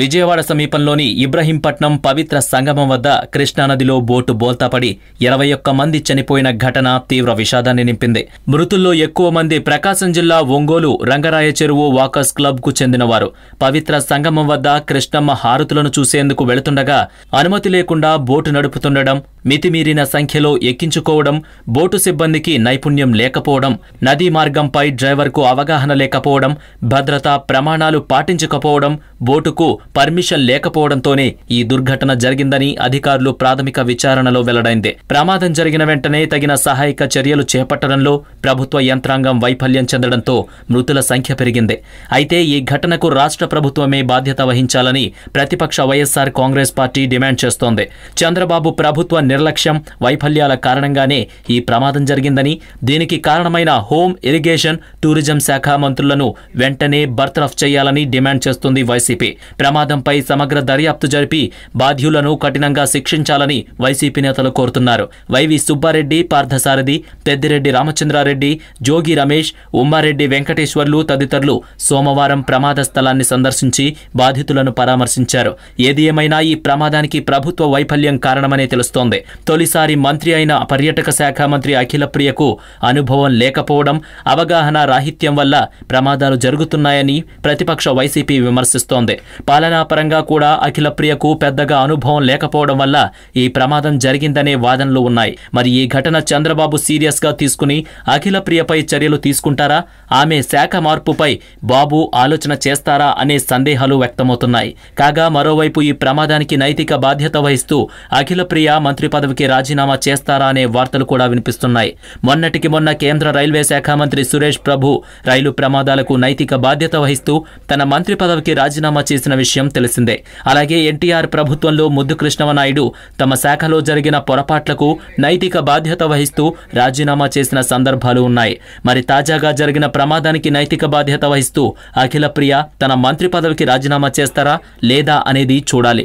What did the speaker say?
విజయవాడ సమీపంలోని ఇబ్రహీంపట్నం పవిత్ర సంగమం వద్ద కృష్ణానదిలో బోటు బోల్తాపడి ఇరవై ఒక్క మంది చనిపోయిన ఘటన తీవ్ర విషాదాన్ని నింపింది మృతుల్లో ఎక్కువ మంది ప్రకాశం జిల్లా ఒంగోలు రంగరాయ చెరువు వాకర్స్ క్లబ్కు చెందినవారు పవిత్ర సంగమం వద్ద కృష్ణమ్మ హారతులను చూసేందుకు వెళుతుండగా అనుమతి లేకుండా బోటు నడుపుతుండడం మితిమీరిన సంఖ్యలో ఎక్కించుకోవడం బోటు సిబ్బందికి నైపుణ్యం లేకపోవడం నదీ మార్గంపై డ్రైవర్కు అవగాహన లేకపోవడం భద్రతా ప్రమాణాలు పాటించకపోవడం బోటుకు పర్మిషన్ లేకపోవడంతోనే ఈ దుర్ఘటన జరిగిందని అధికారులు ప్రాథమిక విచారణలో వెల్లడైంది ప్రమాదం జరిగిన వెంటనే తగిన సహాయక చర్యలు చేపట్టడంలో ప్రభుత్వ యంత్రాంగం వైఫల్యం చెందడంతో మృతుల సంఖ్య పెరిగింది అయితే ఈ ఘటనకు రాష్ట్ర ప్రభుత్వమే బాధ్యత వహించాలని ప్రతిపక్ష వైఎస్సార్ కాంగ్రెస్ పార్టీ డిమాండ్ చేస్తోంది చంద్రబాబు ప్రభుత్వ నిర్లక్ష్యం వైఫల్యాల కారణంగానే ఈ ప్రమాదం జరిగిందని దీనికి కారణమైన హోమ్ ఇరిగేషన్ టూరిజం శాఖ మంత్రులను వెంటనే బర్తరఫ్ చేయాలని డిమాండ్ చేస్తుంది వైసీపీ ప్రమాదంపై సమగ్ర దర్యాప్తు జరిపి బాధ్యులను కఠినంగా శిక్షించాలని వైసీపీ నేతలు కోరుతున్నారు వైవి సుబ్బారెడ్డి పార్థసారథి పెద్దిరెడ్డి రామచంద్రారెడ్డి జోగి రమేష్ ఉమ్మారెడ్డి వెంకటేశ్వర్లు తదితరులు సోమవారం ప్రమాద స్థలాన్ని సందర్శించి బాధితులను పరామర్శించారు ఏది ఏమైనా ఈ ప్రమాదానికి ప్రభుత్వ వైఫల్యం కారణమనే తెలుస్తోంది తొలిసారి మంత్రి అయిన పర్యాటక శాఖ మంత్రి అఖిలప్రియకు అనుభవం లేకపోవడం అవగాహన రాహిత్యం వల్ల ప్రమాదాలు జరుగుతున్నాయని ప్రతిపక్ష వైసీపీ విమర్శిస్తోంది పాలనాపరంగా కూడా అఖిలప్రియకు పెద్దగా అనుభవం లేకపోవడం వల్ల ఈ ప్రమాదం జరిగిందనే వాదనలు ఉన్నాయి మరి ఈ ఘటన చంద్రబాబు సీరియస్ గా తీసుకుని అఖిలప్రియపై చర్యలు తీసుకుంటారా ఆమె శాఖ మార్పుపై బాబు ఆలోచన చేస్తారా అనే సందేహాలు వ్యక్తమవుతున్నాయి కాగా మరోవైపు ఈ ప్రమాదానికి నైతిక బాధ్యత వహిస్తూ అఖిలప్రియ మంత్రి పదవికి రాజీనామా చేస్తారా అనే వార్తలు కూడా వినిపిస్తున్నాయి మొన్నటికి మొన్న కేంద్ర రైల్వే శాఖ మంత్రి సురేష్ ప్రభు రైలు ప్రమాదాలకు నైతిక బాధ్యత వహిస్తూ తన మంత్రి పదవికి రాజీనామా చేసిన విషయం తెలిసిందే అలాగే ఎన్టీఆర్ ప్రభుత్వంలో ముద్దు కృష్ణమనాయుడు తమ శాఖలో జరిగిన పొరపాట్లకు నైతిక బాధ్యత వహిస్తూ రాజీనామా చేసిన సందర్భాలు ఉన్నాయి మరి తాజాగా జరిగిన ప్రమాదానికి నైతిక బాధ్యత వహిస్తూ అఖిలప్రియ తన మంత్రి పదవికి రాజీనామా చేస్తారా లేదా అనేది చూడాలి